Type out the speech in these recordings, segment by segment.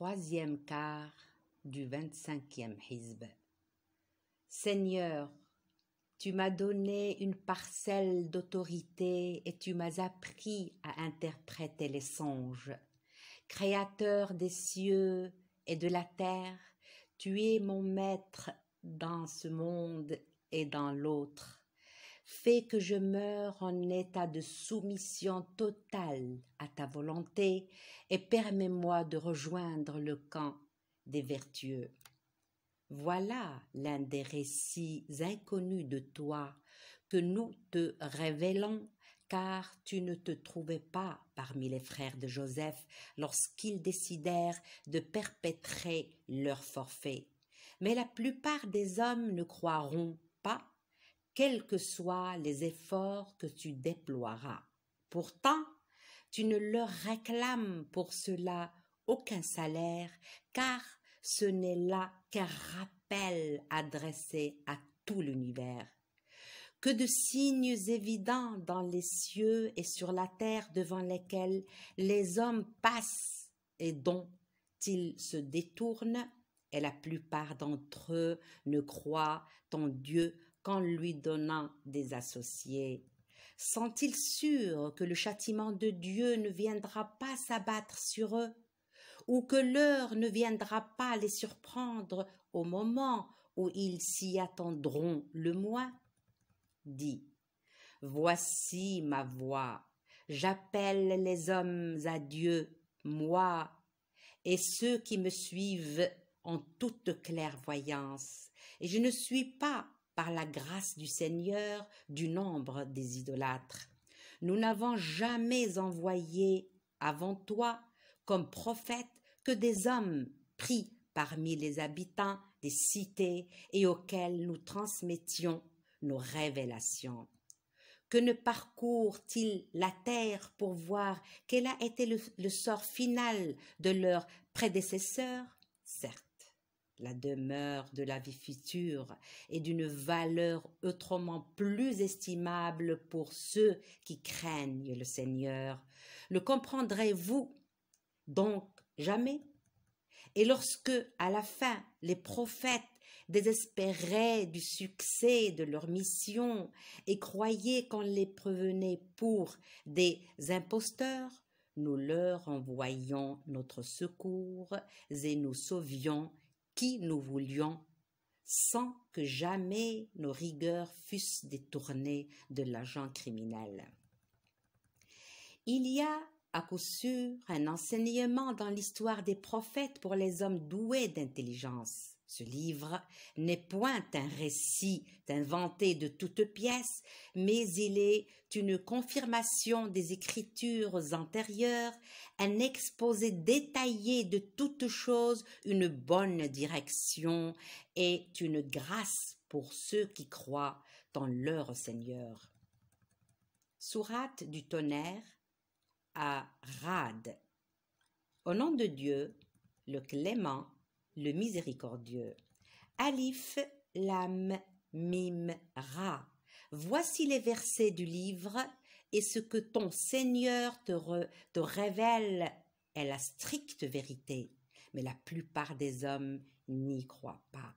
troisième quart du vingt-cinquième Hizb. Seigneur, tu m'as donné une parcelle d'autorité et tu m'as appris à interpréter les songes. Créateur des cieux et de la terre, tu es mon maître dans ce monde et dans l'autre. Fais que je meure en état de soumission totale à ta volonté et permets-moi de rejoindre le camp des vertueux. Voilà l'un des récits inconnus de toi que nous te révélons car tu ne te trouvais pas parmi les frères de Joseph lorsqu'ils décidèrent de perpétrer leur forfait. Mais la plupart des hommes ne croiront pas quels que soient les efforts que tu déploieras. Pourtant, tu ne leur réclames pour cela aucun salaire, car ce n'est là qu'un rappel adressé à tout l'univers. Que de signes évidents dans les cieux et sur la terre devant lesquels les hommes passent et dont ils se détournent, et la plupart d'entre eux ne croient en Dieu lui donnant des associés Sont-ils sûrs que le châtiment de Dieu ne viendra pas s'abattre sur eux ou que l'heure ne viendra pas les surprendre au moment où ils s'y attendront le moins Dit Voici ma voix, j'appelle les hommes à Dieu, moi, et ceux qui me suivent en toute clairvoyance, et je ne suis pas par la grâce du Seigneur du nombre des idolâtres. Nous n'avons jamais envoyé avant toi comme prophète que des hommes pris parmi les habitants des cités et auxquels nous transmettions nos révélations. Que ne parcourt-il la terre pour voir quel a été le, le sort final de leurs prédécesseurs Certes la demeure de la vie future est d'une valeur autrement plus estimable pour ceux qui craignent le Seigneur. Le comprendrez-vous donc jamais Et lorsque, à la fin, les prophètes désespéraient du succès de leur mission et croyaient qu'on les prévenait pour des imposteurs, nous leur envoyons notre secours et nous sauvions qui nous voulions, sans que jamais nos rigueurs fussent détournées de l'agent criminel. Il y a, à coup sûr, un enseignement dans l'histoire des prophètes pour les hommes doués d'intelligence. Ce livre n'est point un récit inventé de toutes pièces, mais il est une confirmation des écritures antérieures, un exposé détaillé de toutes choses, une bonne direction et une grâce pour ceux qui croient en leur Seigneur. Sourate du tonnerre à Rad. Au nom de Dieu, le clément, le miséricordieux. Alif, Lam, Mim, Ra. Voici les versets du livre et ce que ton Seigneur te, te révèle est la stricte vérité, mais la plupart des hommes n'y croient pas.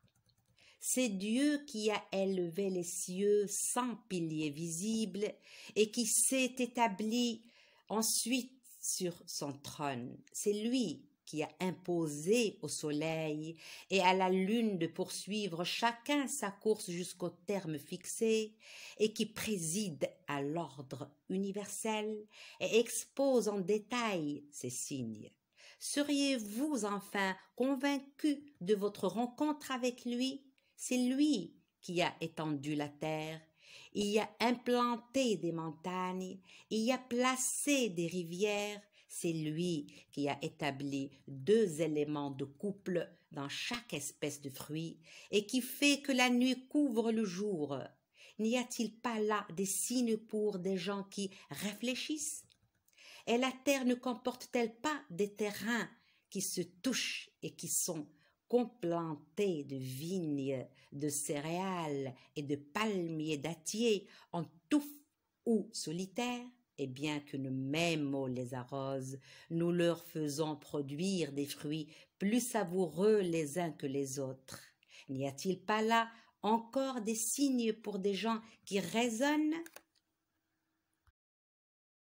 C'est Dieu qui a élevé les cieux sans piliers visibles et qui s'est établi ensuite sur son trône. C'est lui qui a imposé au soleil et à la lune de poursuivre chacun sa course jusqu'au terme fixé, et qui préside à l'ordre universel et expose en détail ses signes. Seriez-vous enfin convaincu de votre rencontre avec lui C'est lui qui a étendu la terre, y a implanté des montagnes, y a placé des rivières, c'est lui qui a établi deux éléments de couple dans chaque espèce de fruit et qui fait que la nuit couvre le jour. N'y a-t-il pas là des signes pour des gens qui réfléchissent Et la terre ne comporte-t-elle pas des terrains qui se touchent et qui sont complantés de vignes, de céréales et de palmiers dattiers en touffes ou solitaires et bien que nous mêmes eau les arrose, nous leur faisons produire des fruits plus savoureux les uns que les autres. N'y a-t-il pas là encore des signes pour des gens qui raisonnent